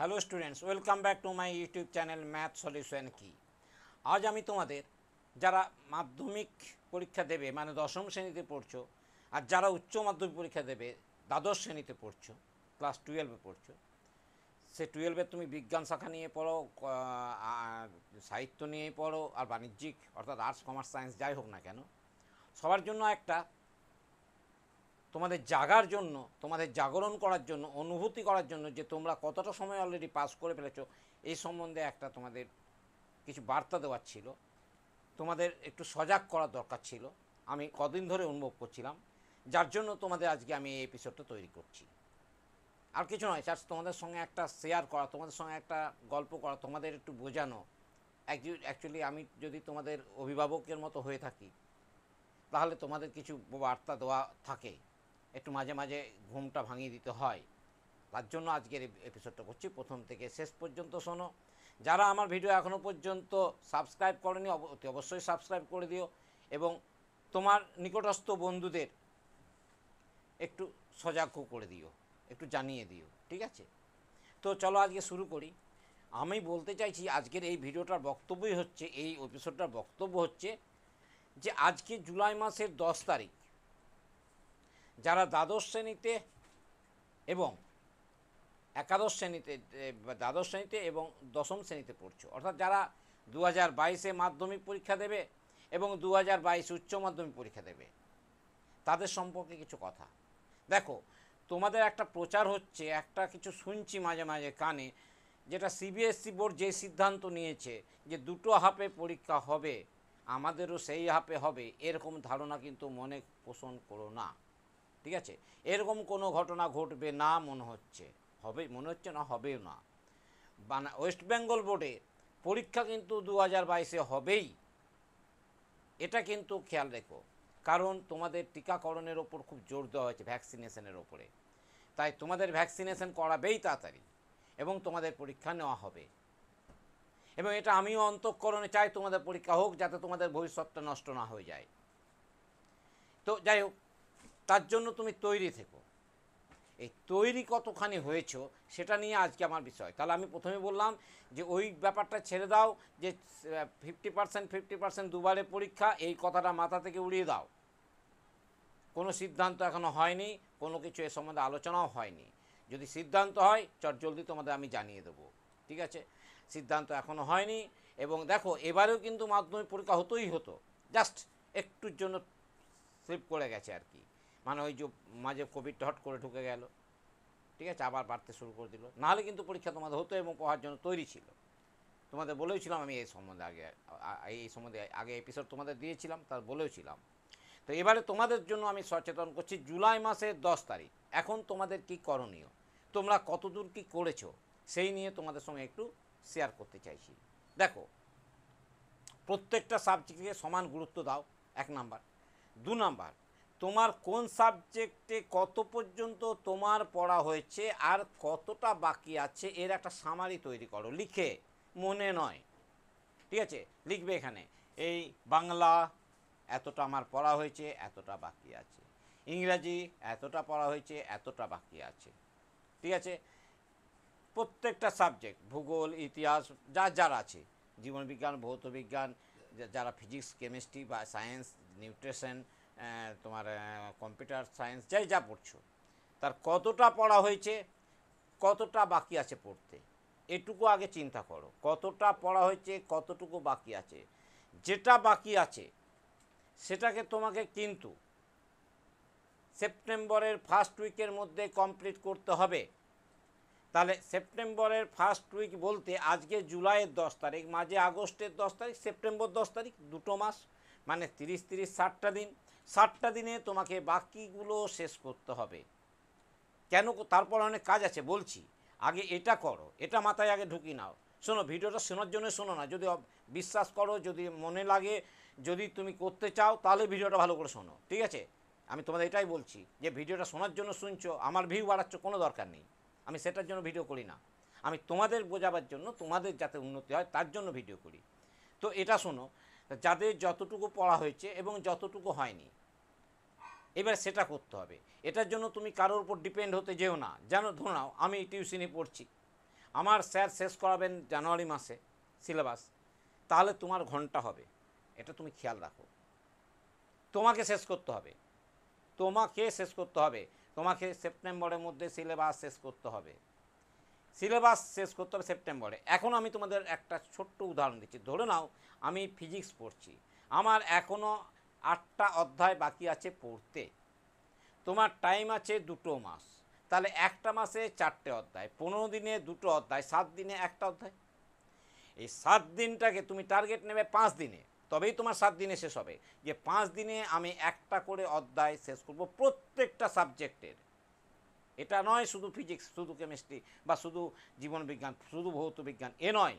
Hello students welcome back to my YouTube channel math solution কি আজ আমি তোমাদের যারা মাধ্যমিক পরীক্ষা দেবে মানে দশম শ্রেণীতে পড়ছো আর যারা উচ্চ মাধ্যমিক পরীক্ষা দেবে দ্বাদশ শ্রেণীতে পড়ছো ক্লাস টুয়েলভে পড়ছো সে টুয়েলভে তুমি বিজ্ঞান শাখা নিয়ে পড়ো সাহিত্য নিয়ে পড়ো আর বাণিজ্যিক অর্থাৎ আর্টস কমার্স সায়েন্স যাই হোক না কেন সবার জন্য একটা তোমাদের জাগার জন্য তোমাদের জাগরণ করার জন্য অনুভূতি করার জন্য যে তোমরা কতটা সময় অলরেডি পাস করে ফেলেছো এই সম্বন্ধে একটা তোমাদের কিছু বার্তা দেওয়ার ছিল তোমাদের একটু সজাগ করার দরকার ছিল আমি কদিন ধরে অনুভব করছিলাম যার জন্য তোমাদের আজকে আমি এই এপিসোডটা তৈরি করছি আর কিছু নয় চার্জ তোমাদের সঙ্গে একটা শেয়ার করা তোমাদের সঙ্গে একটা গল্প করা তোমাদের একটু বোঝানো অ্যাকচুয়ালি আমি যদি তোমাদের অভিভাবকের মতো হয়ে থাকি তাহলে তোমাদের কিছু বার্তা দেওয়া থাকে একটু মাঝে মাঝে ঘুমটা ভাঙিয়ে দিতে হয় তার জন্য আজকের এপিসোডটা করছি প্রথম থেকে শেষ পর্যন্ত শোনো যারা আমার ভিডিও এখনও পর্যন্ত সাবস্ক্রাইব করেনি অতি অবশ্যই সাবস্ক্রাইব করে দিও এবং তোমার নিকটস্থ বন্ধুদের একটু সজাগ করে দিও একটু জানিয়ে দিও ঠিক আছে তো চলো আজকে শুরু করি আমি বলতে চাইছি আজকের এই ভিডিওটার বক্তব্যই হচ্ছে এই এপিসোডটার বক্তব্য হচ্ছে যে আজকে জুলাই মাসের দশ তারিখ যারা দ্বাদশ শ্রেণীতে এবং একাদশ শ্রেণীতে দ্বাদশ শ্রেণীতে এবং দশম শ্রেণীতে পড়ছো অর্থাৎ যারা দু হাজার বাইশে মাধ্যমিক পরীক্ষা দেবে এবং দু হাজার বাইশে উচ্চ মাধ্যমিক পরীক্ষা দেবে তাদের সম্পর্কে কিছু কথা দেখো তোমাদের একটা প্রচার হচ্ছে একটা কিছু শুনছি মাঝে মাঝে কানে যেটা সিবিএসসি বোর্ড যে সিদ্ধান্ত নিয়েছে যে দুটো হাফে পরীক্ষা হবে আমাদেরও সেই হাফে হবে এরকম ধারণা কিন্তু মনে পোষণ করো না ঠিক আছে এরকম কোনো ঘটনা ঘটবে না মনে হচ্ছে হবে মনে হচ্ছে না হবেও না ওয়েস্ট বেঙ্গল বোর্ডে পরীক্ষা কিন্তু দু হাজার বাইশে হবেই এটা কিন্তু খেয়াল রেখো কারণ তোমাদের টিকাকরণের ওপর খুব জোর দেওয়া হয়েছে ভ্যাকসিনেশনের ওপরে তাই তোমাদের ভ্যাকসিনেশন করাবেই তাড়াতাড়ি এবং তোমাদের পরীক্ষা নেওয়া হবে এবং এটা আমিও অন্তঃকরণে চাই তোমাদের পরীক্ষা হোক যাতে তোমাদের ভবিষ্যৎটা নষ্ট না হয়ে যায় তো যাই হোক তার জন্য তুমি তৈরি থেকো এই তৈরি কতখানি হয়েছ সেটা নিয়ে আজকে আমার বিষয় তাহলে আমি প্রথমে বললাম যে ওই ব্যাপারটা ছেড়ে দাও যে ফিফটি পার্সেন্ট ফিফটি পার্সেন্ট দুবারে পরীক্ষা এই কথাটা মাথা থেকে উড়িয়ে দাও কোনো সিদ্ধান্ত এখনও হয়নি কোনো কিছু এ সম্বন্ধে আলোচনাও হয়নি যদি সিদ্ধান্ত হয় চট জলদি তোমাদের আমি জানিয়ে দেবো ঠিক আছে সিদ্ধান্ত এখনও হয়নি এবং দেখো এবারেও কিন্তু মাধ্যমিক পরীক্ষা হতোই হতো জাস্ট একটুর জন্য স্লিপ করে গেছে আর কি মানে ওই যে মাঝে কোভিডটা হট করে ঢুকে গেল ঠিক আছে আবার বাড়তে শুরু করে দিল নাহলে কিন্তু পরীক্ষা তোমাদের হতো এবং পড়ার জন্য তৈরি ছিল তোমাদের বলেওছিলাম আমি এই সম্বন্ধে আগে এই সম্বন্ধে আগে এপিসোড তোমাদের দিয়েছিলাম তার বলেওছিলাম তো এবারে তোমাদের জন্য আমি সচেতন করছি জুলাই মাসের দশ তারিখ এখন তোমাদের কি করণীয় তোমরা কতদূর কি করেছো সেই নিয়ে তোমাদের সঙ্গে একটু শেয়ার করতে চাইছি দেখো প্রত্যেকটা সাবজেক্টকে সমান গুরুত্ব দাও এক নাম্বার দু নাম্বার তোমার কোন সাবজেক্টে কত পর্যন্ত তোমার পড়া হয়েছে আর কতটা বাকি আছে এর একটা সামারি তৈরি করো লিখে মনে নয় ঠিক আছে লিখবে এখানে এই বাংলা এতটা আমার পড়া হয়েছে এতটা বাকি আছে ইংরাজি এতটা পড়া হয়েছে এতটা বাকি আছে ঠিক আছে প্রত্যেকটা সাবজেক্ট ভূগোল ইতিহাস যা যার আছে জীবনবিজ্ঞান ভৌত বিজ্ঞান যারা ফিজিক্স কেমিস্ট্রি বা সায়েন্স নিউট্রিশন তোমার কম্পিউটার সায়েন্স যাই যা পড়ছো তার কতটা পড়া হয়েছে কতটা বাকি আছে পড়তে এটুকু আগে চিন্তা করো কতটা পড়া হয়েছে কতটুকু বাকি আছে যেটা বাকি আছে সেটাকে তোমাকে কিন্তু সেপ্টেম্বরের ফার্স্ট উইকের মধ্যে কমপ্লিট করতে হবে তাহলে সেপ্টেম্বরের ফার্স্ট উইক বলতে আজকে জুলাইয়ের দশ তারিখ মাঝে আগস্টের দশ তারিখ সেপ্টেম্বর দশ তারিখ দুটো মাস মানে তিরিশ তিরিশ ষাটটা দিন ষাটটা দিনে তোমাকে বাকিগুলো শেষ করতে হবে কেন তারপর অনেক কাজ আছে বলছি আগে এটা করো এটা মাথায় আগে ঢুকি নাও শোনো ভিডিওটা শোনার জন্য শোনো না যদি বিশ্বাস করো যদি মনে লাগে যদি তুমি করতে চাও তাহলে ভিডিওটা ভালো করে শোনো ঠিক আছে আমি তোমাদের এটাই বলছি যে ভিডিওটা শোনার জন্য শুনছো আমার ভিউ বাড়াচ্ছ কোনো দরকার নেই আমি সেটার জন্য ভিডিও করি না আমি তোমাদের বোঝাবার জন্য তোমাদের যাতে উন্নতি হয় তার জন্য ভিডিও করি তো এটা শোনো যাদের যতটুকু পড়া হয়েছে এবং যতটুকু হয়নি এবার সেটা করতে হবে এটার জন্য তুমি কারোর উপর ডিপেন্ড হতে যেও না যেন ধরে নাও আমি টিউশনে পড়ছি আমার স্যার শেষ করাবেন জানুয়ারি মাসে সিলেবাস তাহলে তোমার ঘন্টা হবে এটা তুমি খেয়াল রাখো তোমাকে শেষ করতে হবে তোমাকে শেষ করতে হবে তোমাকে সেপ্টেম্বরের মধ্যে সিলেবাস শেষ করতে হবে সিলেবাস শেষ করতে হবে সেপ্টেম্বরে এখন আমি তোমাদের একটা ছোট্ট উদাহরণ দিচ্ছি ধরে নাও আমি ফিজিক্স পড়ছি আমার এখনও আটটা অধ্যায় বাকি আছে পড়তে তোমার টাইম আছে দুটো মাস তাহলে একটা মাসে চারটে অধ্যায় পনেরো দিনে দুটো অধ্যায় সাত দিনে একটা অধ্যায় এই সাত দিনটাকে তুমি টার্গেট নেবে পাঁচ দিনে তবেই তোমার সাত দিনে শেষ হবে যে পাঁচ দিনে আমি একটা করে অধ্যায় শেষ করব প্রত্যেকটা সাবজেক্টের এটা নয় শুধু ফিজিক্স শুধু কেমিস্ট্রি বা শুধু জীবনবিজ্ঞান শুধু ভৌত বিজ্ঞান এ নয়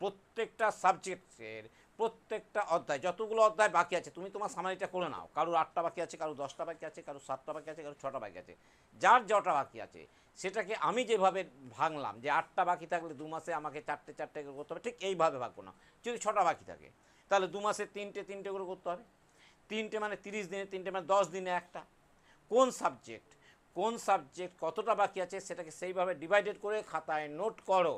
প্রত্যেকটা সাবজেক্টের প্রত্যেকটা অধ্যায় যতগুলো অধ্যায় বাকি আছে তুমি তোমার সামারিটা করে নাও কারোর আটটা বাকি আছে কারো দশটা বাকি আছে কারো সাতটা বাকি আছে কারো ছটা বাকি আছে যার যটা বাকি আছে সেটাকে আমি যেভাবে ভাঙলাম যে আটটা বাকি থাকলে দু মাসে আমাকে চারটে চারটে করে করতে হবে ঠিক এইভাবে ভাগবো না যদি ছটা বাকি থাকে তাহলে দু মাসে তিনটে তিনটে করে করতে হবে তিনটে মানে তিরিশ দিনে তিনটে মানে দশ দিনে একটা কোন সাবজেক্ট কোন সাবজেক্ট কতটা বাকি আছে সেটাকে সেইভাবে ডিভাইডেড করে খাতায় নোট করো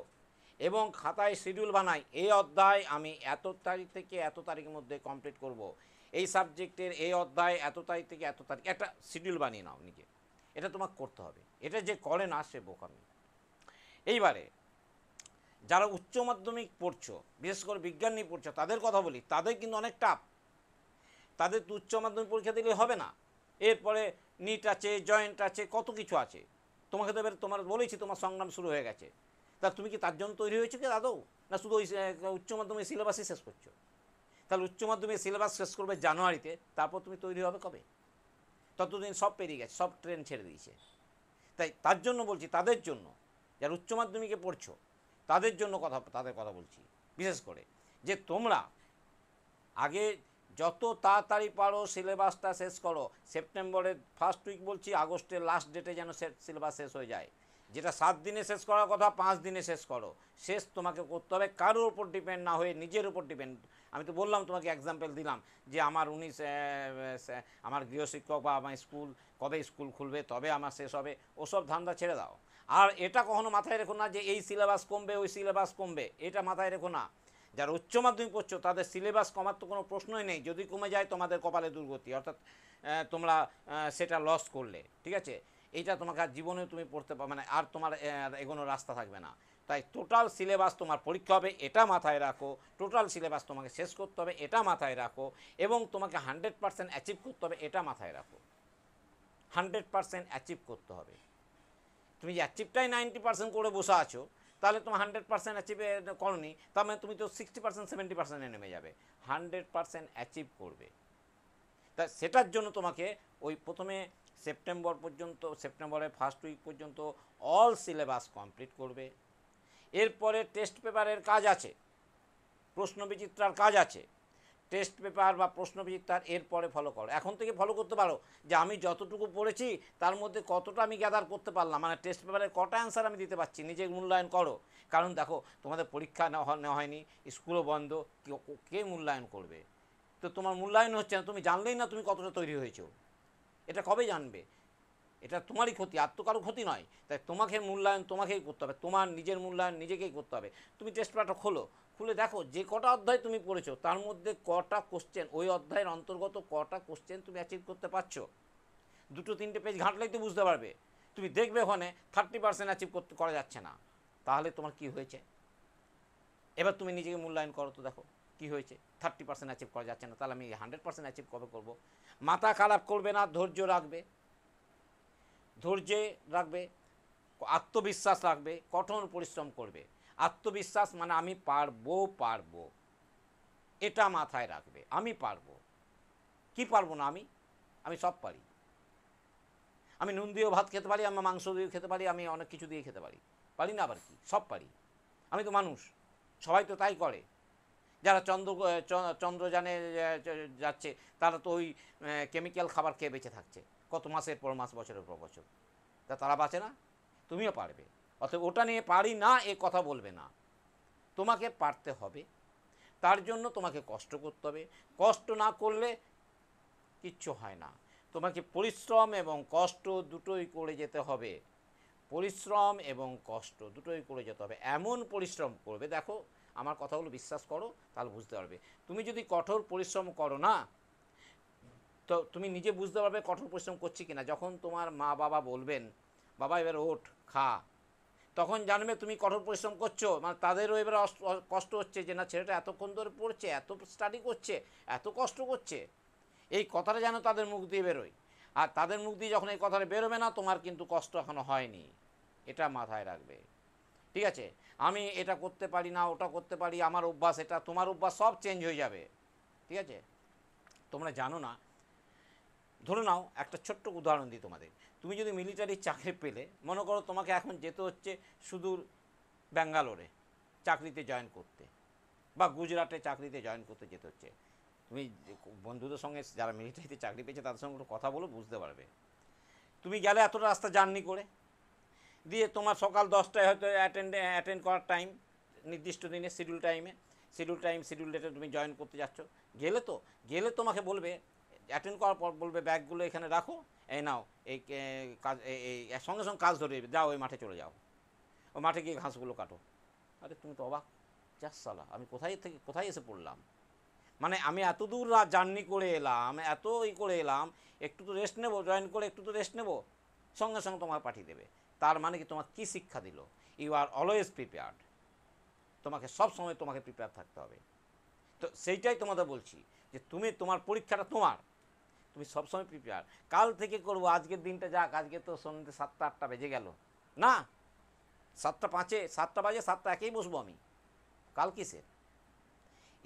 এবং খাতায় শিডিউল বানাই এই অধ্যায় আমি এত তারিখ থেকে এত তারিখের মধ্যে কমপ্লিট করব। এই সাবজেক্টের এই অধ্যায় এত তারিখ থেকে এত তারিখ একটা শিডিউল বানিয়ে নাও নিজে এটা তোমাকে করতে হবে এটা যে করে না সে বোকামি এইবারে যারা উচ্চ মাধ্যমিক পড়ছো বিশেষ করে বিজ্ঞান নিয়ে পড়ছো তাদের কথা বলি তাদের কিন্তু অনেক টাফ তাদের তো উচ্চ মাধ্যমিক পরীক্ষা দিলে হবে না এরপরে নিট আছে জয়েন্ট আছে কত কিছু আছে তোমাকে তো এবার তোমার বলেছি তোমার সংগ্রাম শুরু হয়ে গেছে তা তুমি কি তার জন্য তৈরি হয়েছো কি দাদৌ না শুধু ওই উচ্চ মাধ্যমিক সিলেবাসই শেষ করছো তাহলে উচ্চ মাধ্যমিক সিলেবাস শেষ করবে জানুয়ারিতে তারপর তুমি তৈরি হবে কবে ততদিন সব পেরিয়ে গেছে সব ট্রেন ছেড়ে দিয়েছে তাই তার জন্য বলছি তাদের জন্য যারা উচ্চ মাধ্যমিকে পড়ছো তাদের জন্য কথা তাদের কথা বলছি বিশেষ করে যে তোমরা আগে যত তাড়াতাড়ি পারো সিলেবাসটা শেষ করো সেপ্টেম্বরের ফার্স্ট উইক বলছি আগস্টের লাস্ট ডেটে যেন সিলেবাস শেষ হয়ে যায় যেটা সাত দিনে শেষ করার কথা পাঁচ দিনে শেষ করো শেষ তোমাকে করতে হবে কারোর উপর ডিপেন্ড না হয়ে নিজের উপর ডিপেন্ড আমি তো বললাম তোমাকে এক্সাম্পল দিলাম যে আমার উনি আমার গৃহশিক্ষক বা আমার স্কুল কবে স্কুল খুলবে তবে আমার শেষ হবে ওসব ধান্দা ছেড়ে দাও আর এটা কখনো মাথায় রেখো না যে এই সিলেবাস কমবে ওই সিলেবাস কমবে এটা মাথায় রেখো না যারা উচ্চ মাধ্যমিক পড়ছ তাদের সিলেবাস কমার তো কোনো প্রশ্নই নেই যদি কমে যায় তোমাদের কপালে দুর্গতি অর্থাৎ তোমরা সেটা লস করলে ঠিক আছে এইটা তোমাকে আর জীবনেও তুমি পড়তে মানে আর তোমার এগোনো রাস্তা থাকবে না তাই টোটাল সিলেবাস তোমার পরীক্ষা হবে এটা মাথায় রাখো টোটাল সিলেবাস তোমাকে শেষ করতে হবে এটা মাথায় রাখো এবং তোমাকে হান্ড্রেড পার্সেন্ট অ্যাচিভ করতে হবে এটা মাথায় রাখো হান্ড্রেড পার্সেন্ট অ্যাচিভ করতে হবে তুমি যে অ্যাচিভটাই নাইনটি পার্সেন্ট করে বসে আছো তাহলে তুমি হান্ড্রেড পার্সেন্ট অ্যাচিভ করি তার মানে তুমি তো সিক্সটি পার্সেন্ট সেভেন্টি পার্সেন্টে নেমে যাবে হান্ড্রেড পার্সেন্ট অ্যাচিভ করবে তা সেটার জন্য তোমাকে ওই প্রথমে সেপ্টেম্বর পর্যন্ত সেপ্টেম্বরের ফার্স্ট উইক পর্যন্ত অল সিলেবাস কমপ্লিট করবে এরপরে টেস্ট পেপারের কাজ আছে প্রশ্ন বিচিত্রার কাজ আছে টেস্ট পেপার বা তার এরপরে ফলো করো এখন থেকে ফলো করতে পারো যে আমি যতটুকু পড়েছি তার মধ্যে কতটা আমি গ্যাদার করতে পারলাম মানে টেস্ট পেপারে কটা অ্যান্সার আমি দিতে পারছি নিজে মূল্যায়ন করো কারণ দেখো তোমাদের পরীক্ষা নেওয়া হয়নি স্কুলও বন্ধ কে মূল্যায়ন করবে তো তোমার মূল্যায়ন হচ্ছে না তুমি জানলেই না তুমি কতটা তৈরি হয়েছো এটা কবে জানবে এটা তোমারই ক্ষতি আর তো কারো ক্ষতি নয় তাই তোমাকে মূল্যায়ন তোমাকেই করতে হবে তোমার নিজের মূল্যায়ন নিজেকেই করতে হবে তুমি টেস্ট পেপারটা খোলো খুলে দেখো যে কটা অধ্যায় তুমি পড়েছো তার মধ্যে কটা কোশ্চেন ওই অধ্যায়ের অন্তর্গত কটা কোশ্চেন তুমি অ্যাচিভ করতে পারছো দুটো তিনটে পেজ ঘাঁটলেই তো বুঝতে পারবে তুমি দেখবে ওখানে থার্টি পার্সেন্ট অ্যাচিভ করতে করা যাচ্ছে না তাহলে তোমার কি হয়েছে এবার তুমি নিজেকে মূল্যায়ন করো তো দেখো কি হয়েছে থার্টি পার্সেন্ট অ্যাচিভ করা যাচ্ছে না তাহলে আমি হান্ড্রেড পার্সেন্ট অ্যাচিভ কবে করবো মাথা খারাপ করবে না ধৈর্য রাখবে ধৈর্যে রাখবে আত্মবিশ্বাস রাখবে কঠোর পরিশ্রম করবে আত্মবিশ্বাস মানে আমি পারবো পারবো এটা মাথায় রাখবে আমি পারবো কি পারবো না আমি আমি সব পারি আমি নুন দিয়েও ভাত খেতে পারি আমি মাংস দিয়েও খেতে পারি আমি অনেক কিছু দিয়ে খেতে পারি পারি না আবার কি সব পারি আমি তো মানুষ সবাই তো তাই করে যারা চন্দ্র চন্দ্রযানে যাচ্ছে তারা তো ওই কেমিক্যাল খাবার খেয়ে বেঁচে থাকছে কত মাসের পর মাস বছরের পর বছর তা তারা বাঁচে না তুমিও পারবে অতএব ওটা নিয়ে পারি না এ কথা বলবে না তোমাকে পারতে হবে তার জন্য তোমাকে কষ্ট করতে হবে কষ্ট না করলে কিচ্ছু হয় না তোমাকে পরিশ্রম এবং কষ্ট দুটোই করে যেতে হবে পরিশ্রম এবং কষ্ট দুটোই করে যেতে হবে এমন পরিশ্রম করবে দেখো আমার কথাগুলো বিশ্বাস করো তাহলে বুঝতে পারবে তুমি যদি কঠোর পরিশ্রম করো না তো তুমি নিজে বুঝতে পারবে কঠোর পরিশ্রম করছি কিনা যখন তোমার মা বাবা বলবেন বাবা এবার ওঠ খা তখন জানবে তুমি কঠোর পরিশ্রম করছো মানে তাদেরও এবার কষ্ট হচ্ছে যে না ছেলেটা এতক্ষণ ধরে পড়ছে এত স্টাডি করছে এত কষ্ট করছে এই কথাটা যেন তাদের মুখ দিয়ে বেরোয় আর তাদের মুখ দিয়ে যখন এই কথাটা বেরোবে না তোমার কিন্তু কষ্ট এখনও হয়নি এটা মাথায় রাখবে ঠিক আছে আমি এটা করতে পারি না ওটা করতে পারি আমার অভ্যাস এটা তোমার অভ্যাস সব চেঞ্জ হয়ে যাবে ঠিক আছে তোমরা জানো না ধরে নাও একটা ছোট্ট উদাহরণ দিই তোমাদের তুমি যদি মিলিটারি চাকরি পেলে মনে করো তোমাকে এখন যেতে হচ্ছে সুদূর ব্যাঙ্গালোরে চাকরিতে জয়েন করতে বা গুজরাটে চাকরিতে জয়েন করতে যেতে হচ্ছে তুমি বন্ধুদের সঙ্গে যারা মিলিটারিতে চাকরি পেয়েছে তাদের সঙ্গে কথা বলো বুঝতে পারবে তুমি গেলে এতটা রাস্তা জার্নি করে দিয়ে তোমার সকাল দশটায় হয়তো অ্যাটেন্ড অ্যাটেন্ড করার টাইম নির্দিষ্ট দিনে শিডিউল টাইমে শিডিউল টাইম শিডিউল ডেটে তুমি জয়েন করতে যাচ্ছ গেলে তো গেলে তোমাকে বলবে অ্যাটেন্ড করার পর বলবে ব্যাগগুলো এখানে রাখো এই নাও এই কাজ এই সঙ্গে সঙ্গে কাজ ধরে যাও ওই মাঠে চলে যাও ও মাঠে গিয়ে ঘাসগুলো কাটো আরে তুমি তো অবাক সালা আমি কোথায় থেকে কোথায় এসে পড়লাম মানে আমি এত দূর রাত জার্নি করে এলাম এত ই করে এলাম একটু তো রেস্ট নেবো জয়েন করে একটু তো রেস্ট নেবো সঙ্গে সঙ্গে তোমার পাঠিয়ে দেবে তার মানে কি তোমার কি শিক্ষা দিল ইউ আর অলওয়েজ প্রিপেয়ার্ড তোমাকে সব সময় তোমাকে প্রিপেয়ার থাকতে হবে তো সেইটাই তোমাদের বলছি যে তুমি তোমার পরীক্ষাটা তোমার তুমি সবসময় প্রিপেয়ার কাল থেকে করবো আজকের দিনটা যাক আজকে তো সন্ধ্যে সাতটা আটটা বেজে গেল না সাতটা পাঁচে সাতটা বাজে সাতটা একেই বসবো আমি কাল কিসের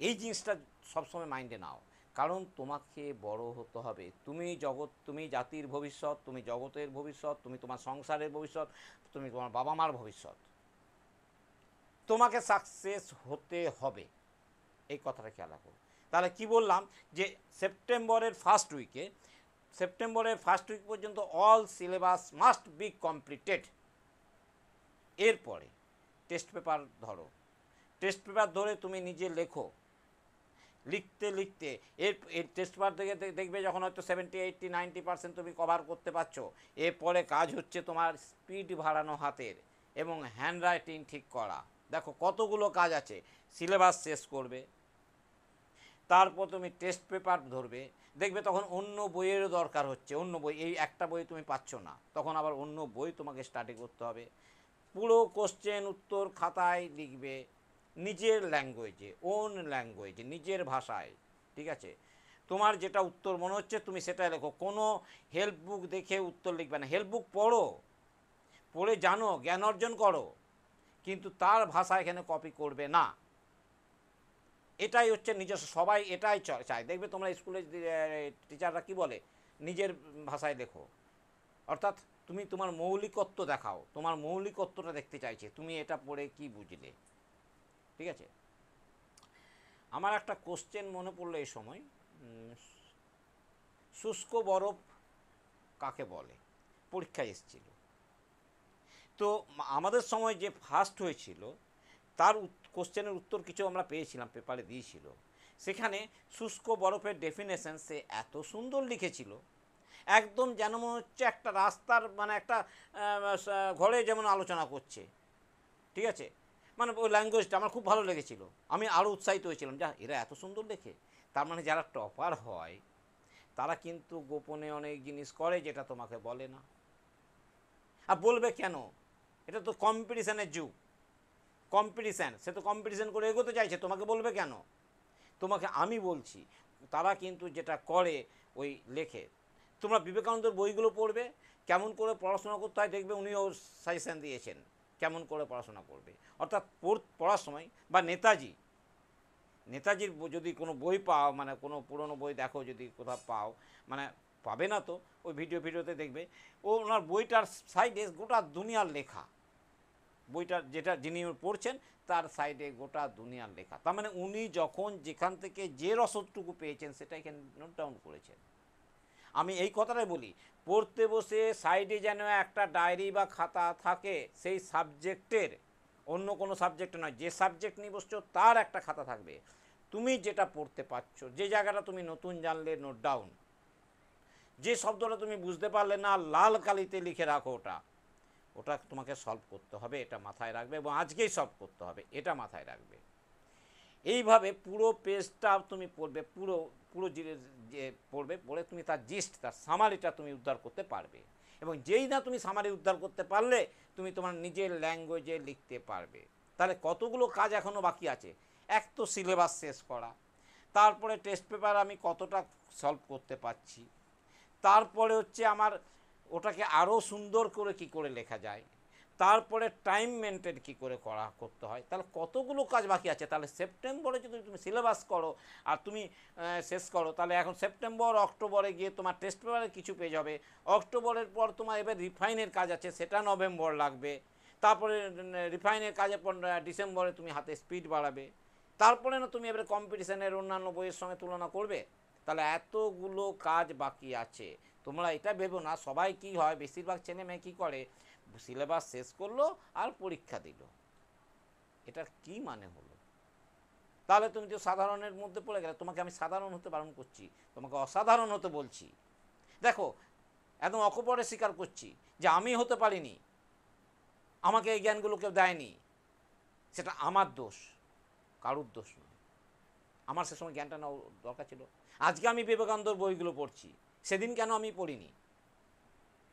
এই জিনিসটা সবসময় মাইন্ডে নাও কারণ তোমাকে বড় হতে হবে তুমি জগৎ তুমি জাতির ভবিষ্যৎ তুমি জগতের ভবিষ্যৎ তুমি তোমার সংসারের ভবিষ্যৎ তুমি তোমার বাবা মার ভবিষ্যৎ তোমাকে সাকসেস হতে হবে এই কথাটা খেয়াল রাখো তাহলে কি বললাম যে সেপ্টেম্বরের ফার্স্ট উইকে সেপ্টেম্বরের ফার্স্ট উইক পর্যন্ত all syllabus must be completed এরপরে টেস্ট পেপার ধরো টেস্ট পেপার ধরে তুমি নিজে লেখো লিখতে লিখতে এর এর টেস্ট পেপার থেকে দেখবে যখন হয়তো সেভেন্টি এইটটি নাইনটি পার্সেন্ট তুমি কভার করতে পারছো এরপরে কাজ হচ্ছে তোমার স্পিড বাড়ানো হাতের এবং হ্যান্ডরাইটিং ঠিক করা দেখো কতগুলো কাজ আছে সিলেবাস শেষ করবে তারপর তুমি টেস্ট পেপার ধরবে দেখবে তখন অন্য বইয়েরও দরকার হচ্ছে অন্য বই এই একটা বই তুমি পাচ্ছ না তখন আবার অন্য বই তোমাকে স্টাডি করতে হবে পুরো কোশ্চেন উত্তর খাতায় লিখবে নিজের ল্যাঙ্গুয়েজে ওন ল্যাঙ্গুয়েজে নিজের ভাষায় ঠিক আছে তোমার যেটা উত্তর মনে হচ্ছে তুমি সেটাই লেখো কোনো হেল্প বুক দেখে উত্তর লিখবে না হেল্প বুক পড়ো পড়ে জানো জ্ঞান অর্জন করো কিন্তু তার ভাষা এখানে কপি করবে না এটাই হচ্ছে নিজস্ব সবাই এটাই চায় দেখবে তোমরা স্কুলে টিচাররা কি বলে নিজের ভাষায় লেখো অর্থাৎ তুমি তোমার মৌলিকত্ব দেখাও তোমার মৌলিকত্বটা দেখতে চাইছে তুমি এটা পড়ে কি বুঝলে ঠিক আছে আমার একটা কোশ্চেন মনে পড়লো এই সময় শুষ্ক বরফ কাকে বলে পরীক্ষায় এসেছিল তো আমাদের সময় যে ফার্স্ট হয়েছিল তার কোশ্চেনের উত্তর কিছু আমরা পেয়েছিলাম পেপারে দিয়েছিল সেখানে শুষ্ক বরফের ডেফিনেশন সে এত সুন্দর লিখেছিল একদম যেন মনে হচ্ছে একটা রাস্তার মানে একটা ঘরে যেমন আলোচনা করছে ঠিক আছে মানে ওই ল্যাঙ্গুয়েজটা আমার খুব ভালো লেগেছিল আমি আরও উৎসাহিত হয়েছিলাম যা এরা এত সুন্দর লেখে তার মানে যারা টপার হয় তারা কিন্তু গোপনে অনেক জিনিস করে যেটা তোমাকে বলে না আর বলবে কেন এটা তো কম্পিটিশানের যুগ কম্পিটিশান সে তো কম্পিটিশান করে এগোতে চাইছে তোমাকে বলবে কেন তোমাকে আমি বলছি তারা কিন্তু যেটা করে ওই লেখে তোমরা বিবেকানন্দর বইগুলো পড়বে কেমন করে পড়াশোনা করতে হয় দেখবে উনিও সাজেশান দিয়েছেন কেমন করে পড়াশোনা করবে অর্থাৎ পড়ার সময় বা নেতাজি নেতাজির যদি কোনো বই পাও মানে কোনো পুরনো বই দেখো যদি কোথাও পাও মানে পাবে না তো ওই ভিডিও ভিডিওতে দেখবে ও ওনার বইটার সাইডে গোটা দুনিয়ার লেখা বইটা যেটা যিনি পড়ছেন তার সাইডে গোটা দুনিয়ার লেখা তার মানে উনি যখন যেখান থেকে যে রসদটুকু পেয়েছেন সেটা এখানে নোট ডাউন করেছেন আমি এই কথাটাই বলি পড়তে বসে সাইডে যেন একটা ডায়েরি বা খাতা থাকে সেই সাবজেক্টের অন্য কোনো সাবজেক্ট নয় যে সাবজেক্ট নিয়ে বসছো তার একটা খাতা থাকবে তুমি যেটা পড়তে পারছো যে জায়গাটা তুমি নতুন জানলে নোট ডাউন যে শব্দটা তুমি বুঝতে পারলে না লাল কালিতে লিখে রাখো ওটা ওটা তোমাকে সলভ করতে হবে এটা মাথায় রাখবে এবং আজকেই সলভ করতে হবে এটা মাথায় রাখবে এইভাবে পুরো পেজটা তুমি পড়বে পুরো পুরো যে পড়বে পড়ে তুমি তার জিস্ট তার সামারিটা তুমি উদ্ধার করতে পারবে এবং যেই না তুমি সামারি উদ্ধার করতে পারলে তুমি তোমার নিজের ল্যাঙ্গুয়েজে লিখতে পারবে তাহলে কতগুলো কাজ এখনও বাকি আছে এক তো সিলেবাস শেষ করা তারপরে টেস্ট পেপার আমি কতটা সলভ করতে পারছি তারপরে হচ্ছে আমার ওটাকে আরও সুন্দর করে কি করে লেখা যায় তারপরে টাইম মেনটেন কী করে করা করতে হয় তাহলে কতগুলো কাজ বাকি আছে তাহলে সেপ্টেম্বরে যদি তুমি সিলেবাস করো আর তুমি শেষ করো তাহলে এখন সেপ্টেম্বর অক্টোবরে গিয়ে তোমার টেস্ট পেপারের কিছু পেয়ে যাবে অক্টোবরের পর তোমার এবার রিফাইনের কাজ আছে সেটা নভেম্বর লাগবে তারপরে রিফাইনের কাজের পর ডিসেম্বরে তুমি হাতে স্পিড বাড়াবে তারপরে না তুমি এবারে কম্পিটিশানের অন্যান্য বইয়ের সঙ্গে তুলনা করবে তাহলে এতগুলো কাজ বাকি আছে তোমরা এটা ভেবো না সবাই কি হয় বেশিরভাগ ছেলে মেয়ে কী করে সিলেবাস শেষ করলো আর পরীক্ষা দিল এটার কি মানে হলো তাহলে তুমি তো সাধারণের মধ্যে পড়ে গেলে তোমাকে আমি সাধারণ হতে বারণ করছি তোমাকে অসাধারণ হতে বলছি দেখো একদম অকপরে স্বীকার করছি যে আমি হতে পারিনি আমাকে এই জ্ঞানগুলো কেউ দেয়নি সেটা আমার দোষ কারুর দোষ নয় আমার সে সময় জ্ঞানটা নেওয়া দরকার ছিল আজকে আমি বিবেকানন্দর বইগুলো পড়ছি সেদিন কেন আমি পড়িনি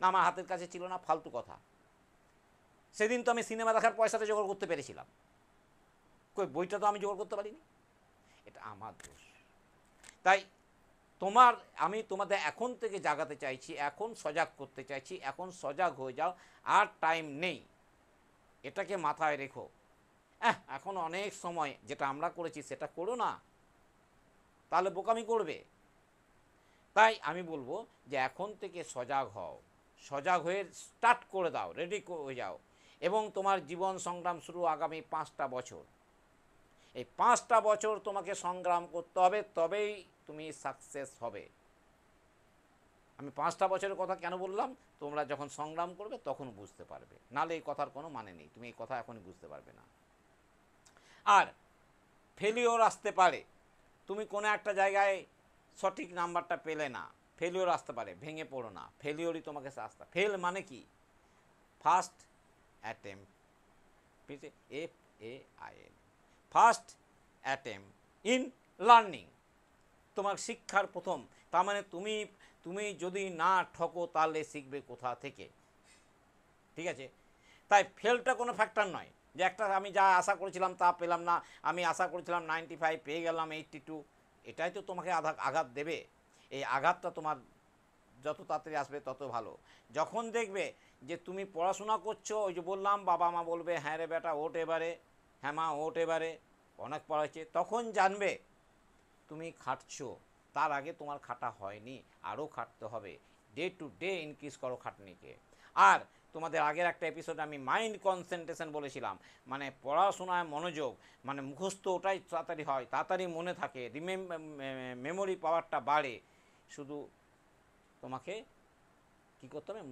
না আমার হাতের কাছে ছিল না ফালতু কথা সেদিন তো আমি সিনেমা দেখার পয়সাটা জোগাড় করতে পেরেছিলাম কই বইটা তো আমি জোগাড় করতে পারিনি এটা আমার দোষ তাই তোমার আমি তোমাদের এখন থেকে জাগাতে চাইছি এখন সজাগ করতে চাইছি এখন সজাগ হয়ে যাও আর টাইম নেই এটাকে মাথায় রেখো এখন অনেক সময় যেটা আমরা করেছি সেটা করো না তাহলে বোকামি করবে তাই আমি বলবো যে এখন থেকে সজাগ হও সজাগ হয়ে স্টার্ট করে দাও রেডি হয়ে যাও এবং তোমার জীবন সংগ্রাম শুরু আগামী পাঁচটা বছর এই পাঁচটা বছর তোমাকে সংগ্রাম করতে হবে তবেই তুমি সাকসেস হবে আমি পাঁচটা বছরের কথা কেন বললাম তোমরা যখন সংগ্রাম করবে তখন বুঝতে পারবে নালে এই কথার কোনো মানে নেই তুমি এই কথা এখনই বুঝতে পারবে না আর ফেলিওর আসতে পারে তুমি কোনো একটা জায়গায় সঠিক নাম্বারটা পেলে না ফেলিওর আসতে পারে ভেঙে পড়ো না ফেলিওরই তোমাকে আসতে ফেল মানে কি first attempt F A I L first attempt in learning তোমার শিক্ষার প্রথম তার মানে তুমি তুমি যদি না ঠকো তাহলে শিখবে কোথা থেকে ঠিক আছে তাই ফেলটা কোনো ফ্যাক্টর নয় যে একটা আমি যা আশা করেছিলাম তা পেলাম না আমি আশা করেছিলাম নাইনটি ফাইভ পেয়ে গেলাম এইট্টি টু এটাই তো তোমাকে আঘাত আঘাত দেবে এই আঘাতটা তোমার যত তাড়াতাড়ি আসবে তত ভালো যখন দেখবে যে তুমি পড়াশোনা করছো ওই যে বললাম বাবা মা বলবে হ্যাঁ রে বেটা ওট এবারে হ্যাঁ মা ওট এবারে অনেক পড়াইছে তখন জানবে তুমি খাটছো তার আগে তোমার খাটা হয়নি আরও খাটতে হবে ডে টু ডে ইনক্রিজ করো খাটনিকে আর তোমাদের আগের একটা এপিসোড আমি মাইন্ড কনসেন্ট্রেশন বলেছিলাম মানে পড়াশোনায় মনোযোগ মানে মুখস্থ ওটাই তাড়াতাড়ি হয় তাড়াতাড়ি মনে থাকে রিমেম মেমোরি পাওয়ারটা বাড়ে শুধু তোমাকে কী করতে হবে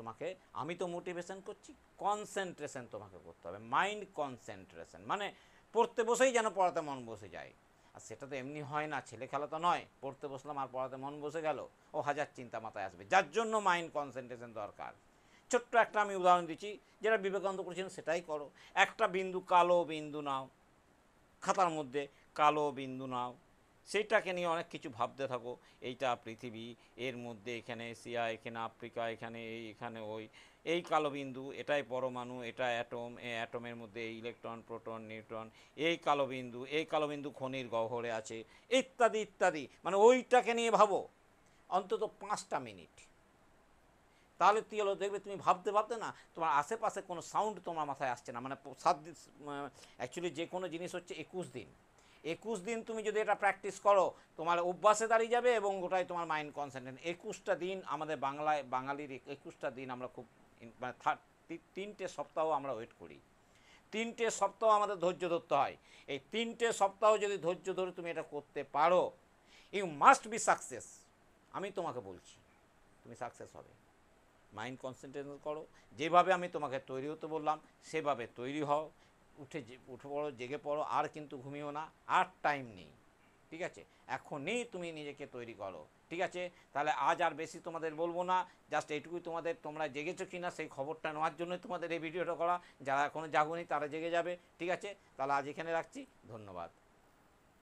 তোমাকে আমি তো মোটিভেশন করছি কনসেন্ট্রেশন তোমাকে করতে হবে মাইন্ড কনসেন্ট্রেশন মানে পড়তে বসেই যেন পড়াতে মন বসে যায় আর সেটা তো এমনি হয় না ছেলে খেলা তো নয় পড়তে বসলাম আর পড়াতে মন বসে গেল ও হাজার চিন্তা মাথায় আসবে যার জন্য মাইন্ড কনসেন্ট্রেশন দরকার ছোট্ট একটা আমি উদাহরণ দিচ্ছি যেটা বিবেকানন্দ করেছেন সেটাই করো একটা বিন্দু কালো বিন্দু নাও খাতার মধ্যে কালো বিন্দু নাও সেইটাকে নিয়ে অনেক কিছু ভাবতে থাকো এইটা পৃথিবী এর মধ্যে এখানে এশিয়া এখানে আফ্রিকা এখানে এই এখানে ওই এই কালো বিন্দু এটাই পরমাণু এটা অ্যাটম এই অ্যাটমের মধ্যে এই ইলেকট্রন প্রোটন নিউট্রন এই কালো বিন্দু এই কালো বিন্দু খনির গহ্বরে আছে ইত্যাদি ইত্যাদি মানে ওইটাকে নিয়ে ভাবো অন্তত পাঁচটা মিনিট তাহলে তুই হলো দেখবে তুমি ভাবতে ভাবতে না তোমার আশেপাশে কোনো সাউন্ড তোমার মাথায় আসছে না মানে সাত দিন অ্যাকচুয়ালি যে কোনো জিনিস হচ্ছে একুশ দিন একুশ দিন তুমি যদি এটা প্র্যাকটিস করো তোমার অভ্যাসে দাঁড়িয়ে যাবে এবং ওটাই তোমার মাইন্ড কনসেন্ট্রেট একুশটা দিন আমাদের বাংলায় বাঙালির একুশটা দিন আমরা খুব মানে তিনটে সপ্তাহ আমরা ওয়েট করি তিনটে সপ্তাহ আমাদের ধৈর্য ধরতে হয় এই তিনটে সপ্তাহ যদি ধৈর্য ধরে তুমি এটা করতে পারো ইউ মাস্ট বি সাকসেস আমি তোমাকে বলছি তুমি সাকসেস হবে মাইন্ড কনসেন্ট্রেশন করো যেভাবে আমি তোমাকে তৈরি হতে বললাম সেভাবে তৈরি হও উঠে উঠে পড়ো জেগে পড়ো আর কিন্তু ঘুমিও না আর টাইম নেই ঠিক আছে এখনই তুমি নিজেকে তৈরি করো ঠিক আছে তাহলে আজ আর বেশি তোমাদের বলবো না জাস্ট এইটুকুই তোমাদের তোমরা জেগেছো কি না সেই খবরটা নেওয়ার জন্য তোমাদের এই ভিডিওটা করা যারা এখনও জাগুনি তারা জেগে যাবে ঠিক আছে তাহলে আজ এখানে রাখছি ধন্যবাদ